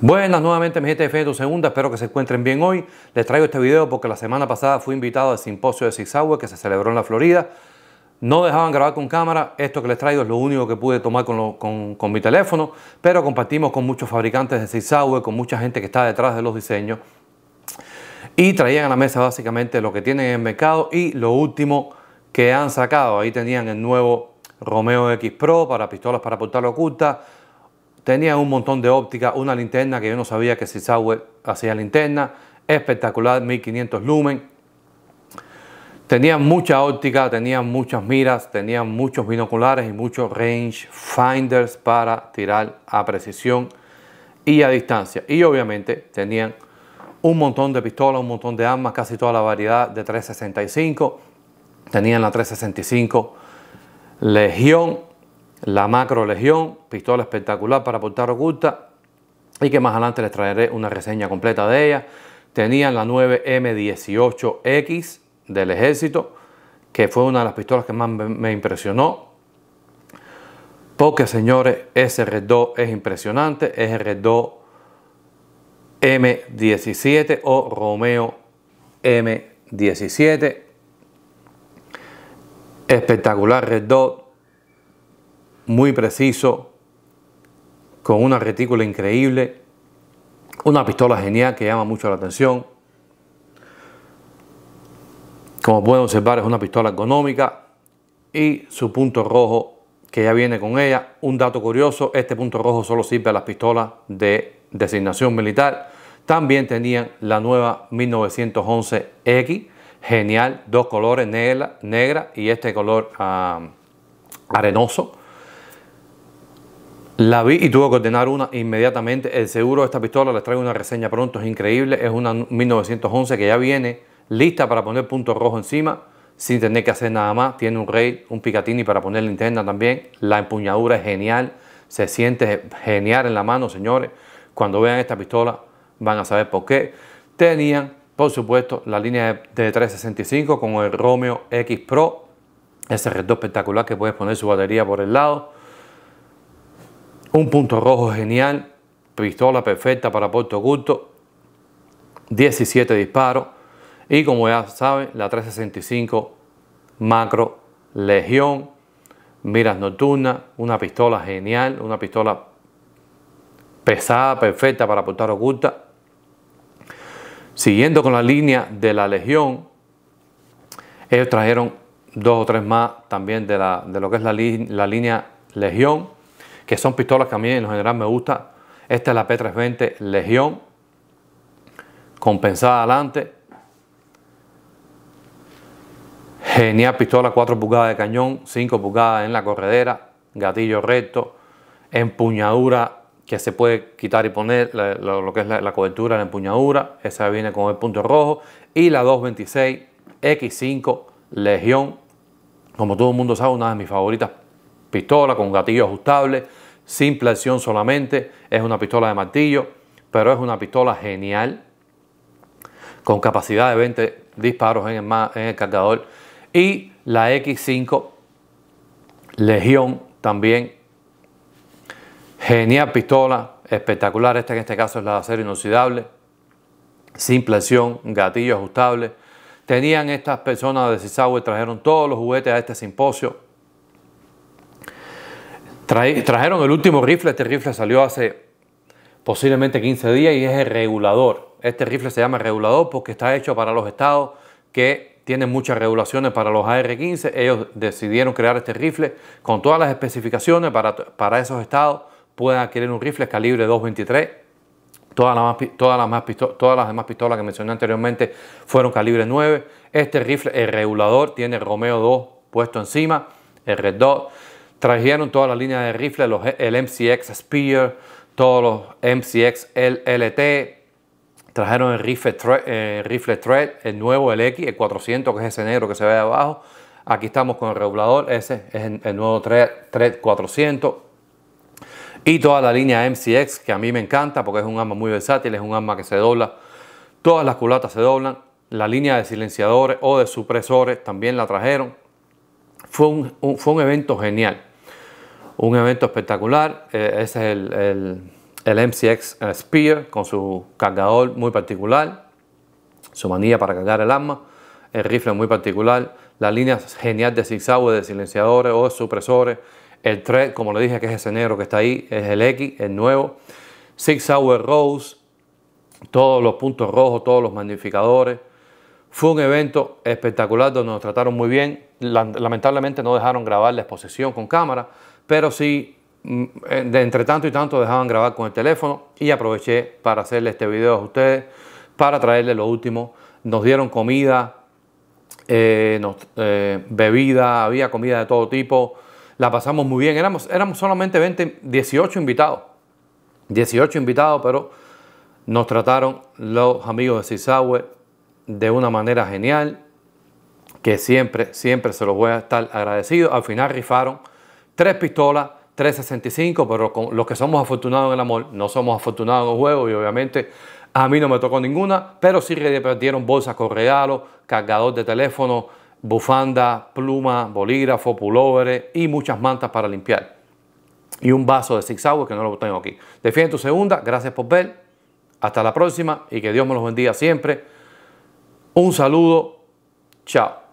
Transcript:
Buenas nuevamente mi gente de tu Segunda, espero que se encuentren bien hoy. Les traigo este video porque la semana pasada fui invitado al simposio de Zigzagüe que se celebró en la Florida. No dejaban grabar con cámara, esto que les traigo es lo único que pude tomar con, mi teléfono, pero compartimos con muchos fabricantes de Zigzagüe, con mucha gente que está detrás de los diseños y traían a la mesa básicamente lo que tienen en el mercado y lo último que han sacado. Ahí tenían el nuevo Romeo X Pro para pistolas para portal oculta, Tenía un montón de óptica, una linterna que yo no sabía que Sauer hacía linterna, espectacular, 1500 lumen. Tenía mucha óptica, tenía muchas miras, tenía muchos binoculares y muchos range finders para tirar a precisión y a distancia. Y obviamente tenían un montón de pistolas, un montón de armas, casi toda la variedad de 365. Tenían la 365 Legión la Macro Legión, pistola espectacular para portar oculta y que más adelante les traeré una reseña completa de ella. Tenían la 9M18X del ejército, que fue una de las pistolas que más me impresionó. Porque señores, ese SR2 es impresionante, SR2 M17 o Romeo M17. Espectacular Red 2 muy preciso, con una retícula increíble, una pistola genial que llama mucho la atención. Como pueden observar es una pistola ergonómica y su punto rojo que ya viene con ella. Un dato curioso, este punto rojo solo sirve a las pistolas de designación militar. También tenían la nueva 1911X, genial, dos colores, negra, y este color ah, arenoso. La vi y tuve que ordenar una inmediatamente. El seguro de esta pistola, les traigo una reseña pronto, es increíble. Es una 1911 que ya viene lista para poner punto rojo encima, sin tener que hacer nada más. Tiene un rail, un picatini para poner linterna también. La empuñadura es genial, se siente genial en la mano, señores. Cuando vean esta pistola van a saber por qué. Tenían, por supuesto, la línea de 365 con el Romeo X Pro, ese reto espectacular que puedes poner su batería por el lado un punto rojo genial. Pistola perfecta para Puerto Oculto. 17 disparos. Y como ya saben, la 365 Macro Legión. Miras nocturnas. Una pistola genial. Una pistola pesada, perfecta para apuntar oculta. Siguiendo con la línea de la Legión, ellos trajeron dos o tres más también de, de lo que es la, la línea Legión que son pistolas que a mí en general me gusta. Esta es la P320 Legión, compensada adelante. Genial pistola, 4 pulgadas de cañón, 5 pulgadas en la corredera, gatillo recto, empuñadura que se puede quitar y poner lo, que es la, cobertura de la empuñadura, esa viene con el punto rojo, y la 226 X5 Legión, como todo el mundo sabe, una de mis favoritas pistola con gatillo ajustable, simple acción solamente, es una pistola de martillo, pero es una pistola genial, con capacidad de 20 disparos en el, cargador. Y la X5 Legión también, genial pistola, espectacular, esta en este caso es la de acero inoxidable, simple acción, gatillo ajustable. Tenían estas personas de y trajeron todos los juguetes a este simposio, trajeron el último rifle, este rifle salió hace posiblemente 15 días y es el regulador. Este rifle se llama regulador porque está hecho para los estados que tienen muchas regulaciones para los AR-15. Ellos decidieron crear este rifle con todas las especificaciones para, para esos estados. Pueden adquirir un rifle calibre 223. Todas las, todas, las todas las demás pistolas que mencioné anteriormente fueron calibre 9. Este rifle, el regulador, tiene Romeo 2 puesto encima, el Red Dot. Trajeron toda la línea de rifles, el MCX Spear, todos los MCX LT, trajeron el rifle, thread, eh, rifle el nuevo, LX, X, el 400, que es ese negro que se ve abajo. Aquí estamos con el regulador, ese es el, nuevo thread, 400. Y toda la línea MCX, que a mí me encanta porque es un arma muy versátil, es un arma que se dobla. Todas las culatas se doblan. La línea de silenciadores o de supresores también la trajeron. Fue fue un evento genial un evento espectacular. Eh, es el, el, MCX eh, Spear con su cargador muy particular, su manía para cargar el arma, el rifle muy particular, la línea genial de zigzag de silenciadores o supresores, el 3, como le dije, que es ese negro que está ahí, es el X, el nuevo, zigzag Rose, todos los puntos rojos, todos los magnificadores. Fue un evento espectacular donde nos trataron muy bien. Lamentablemente no dejaron grabar la exposición con cámara, pero sí, mm, eh, de entre tanto y tanto dejaban grabar con el teléfono y aproveché para hacerle este video a ustedes, para traerles lo último. Nos dieron comida, eh, eh, bebida, había comida de todo tipo, la pasamos muy bien, éramos, éramos solamente 20, 18 invitados, 18 invitados, pero nos trataron los amigos de Sisahue de una manera genial, que siempre, siempre se los voy a estar agradecido. Al final rifaron tres pistolas, 365, pero con los que somos afortunados en el amor, no somos afortunados en los juego y obviamente a mí no me tocó ninguna, pero sí repartieron bolsas con regalo, cargador de teléfono, bufanda, pluma, bolígrafo, pullover y muchas mantas para limpiar. Y un vaso de Six que no lo tengo aquí. Defiende tu segunda, gracias por ver. Hasta la próxima y que Dios me los bendiga siempre. Un saludo. Chao.